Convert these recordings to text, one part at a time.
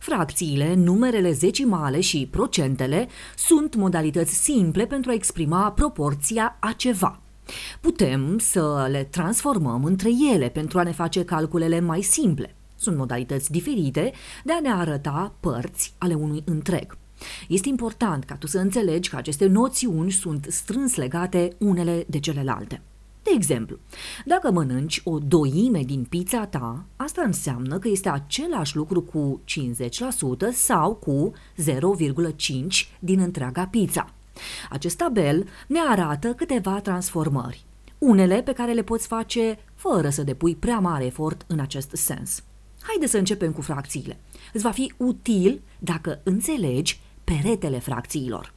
Fracțiile, numerele zecimale și procentele sunt modalități simple pentru a exprima proporția a ceva. Putem să le transformăm între ele pentru a ne face calculele mai simple. Sunt modalități diferite de a ne arăta părți ale unui întreg. Este important ca tu să înțelegi că aceste noțiuni sunt strâns legate unele de celelalte. De exemplu, dacă mănânci o doime din pizza ta, asta înseamnă că este același lucru cu 50% sau cu 0,5 din întreaga pizza. Acest tabel ne arată câteva transformări, unele pe care le poți face fără să depui prea mare efort în acest sens. Haideți să începem cu fracțiile. Îți va fi util dacă înțelegi peretele fracțiilor.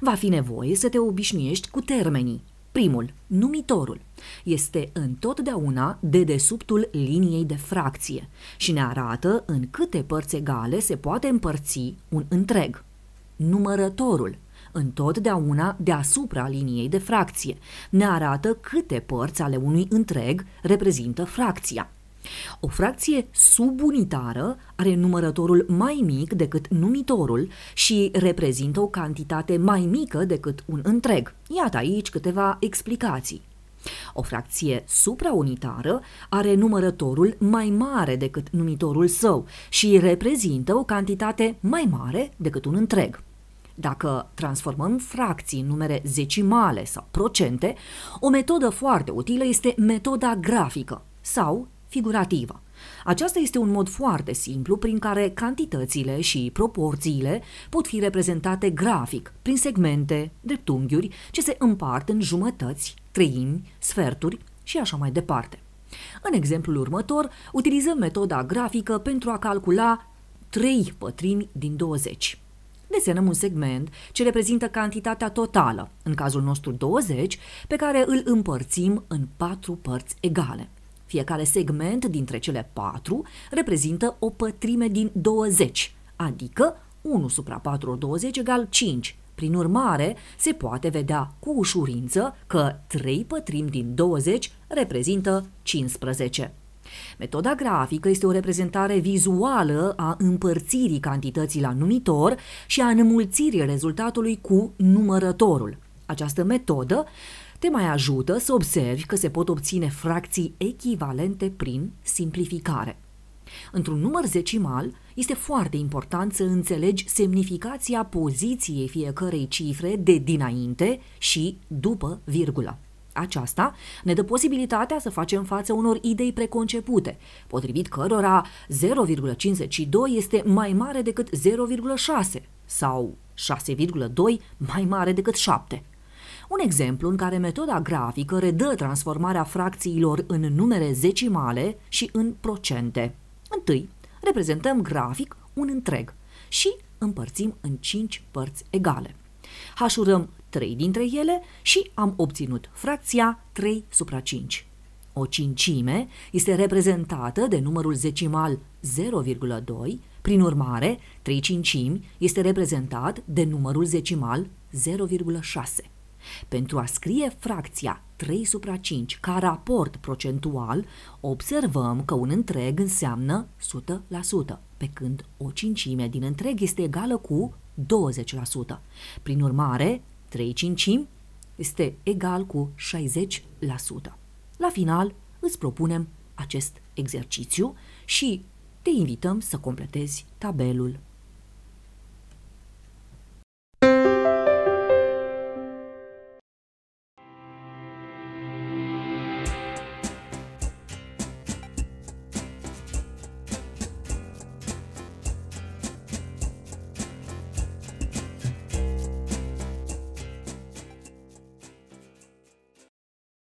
Va fi nevoie să te obișnuiești cu termenii, Primul, numitorul, este întotdeauna dedesubtul liniei de fracție și ne arată în câte părți egale se poate împărți un întreg. Numărătorul, întotdeauna deasupra liniei de fracție, ne arată câte părți ale unui întreg reprezintă fracția. O fracție subunitară are numărătorul mai mic decât numitorul și reprezintă o cantitate mai mică decât un întreg. Iată aici câteva explicații. O fracție supraunitară are numărătorul mai mare decât numitorul său și reprezintă o cantitate mai mare decât un întreg. Dacă transformăm fracții în numere zecimale sau procente, o metodă foarte utilă este metoda grafică sau figurativă. Aceasta este un mod foarte simplu prin care cantitățile și proporțiile pot fi reprezentate grafic, prin segmente, dreptunghiuri, ce se împart în jumătăți, treimi, sferturi și așa mai departe. În exemplul următor, utilizăm metoda grafică pentru a calcula 3 pătrimi din 20. Desenăm un segment ce reprezintă cantitatea totală, în cazul nostru 20, pe care îl împărțim în patru părți egale. Fiecare segment dintre cele patru reprezintă o pătrime din 20, adică 1 supra 4 ori 20 egal 5. Prin urmare, se poate vedea cu ușurință că 3 pătrimi din 20 reprezintă 15. Metoda grafică este o reprezentare vizuală a împărțirii cantității la numitor și a înmulțirii rezultatului cu numărătorul. Această metodă te mai ajută să observi că se pot obține fracții echivalente prin simplificare. Într-un număr zecimal, este foarte important să înțelegi semnificația poziției fiecărei cifre de dinainte și după virgulă. Aceasta ne dă posibilitatea să facem față unor idei preconcepute, potrivit cărora 0,52 este mai mare decât 0,6 sau 6,2 mai mare decât 7. Un exemplu în care metoda grafică redă transformarea fracțiilor în numere zecimale și în procente. Întâi, reprezentăm grafic un întreg și împărțim în 5 părți egale. Hașurăm 3 dintre ele și am obținut fracția 3 supra 5. O cincime este reprezentată de numărul zecimal 0,2, prin urmare, 3 cincimi este reprezentat de numărul zecimal 0,6. Pentru a scrie fracția 3 supra 5 ca raport procentual, observăm că un întreg înseamnă 100%, pe când o cincime din întreg este egală cu 20%. Prin urmare, 3 cincimi este egal cu 60%. La final, îți propunem acest exercițiu și te invităm să completezi tabelul.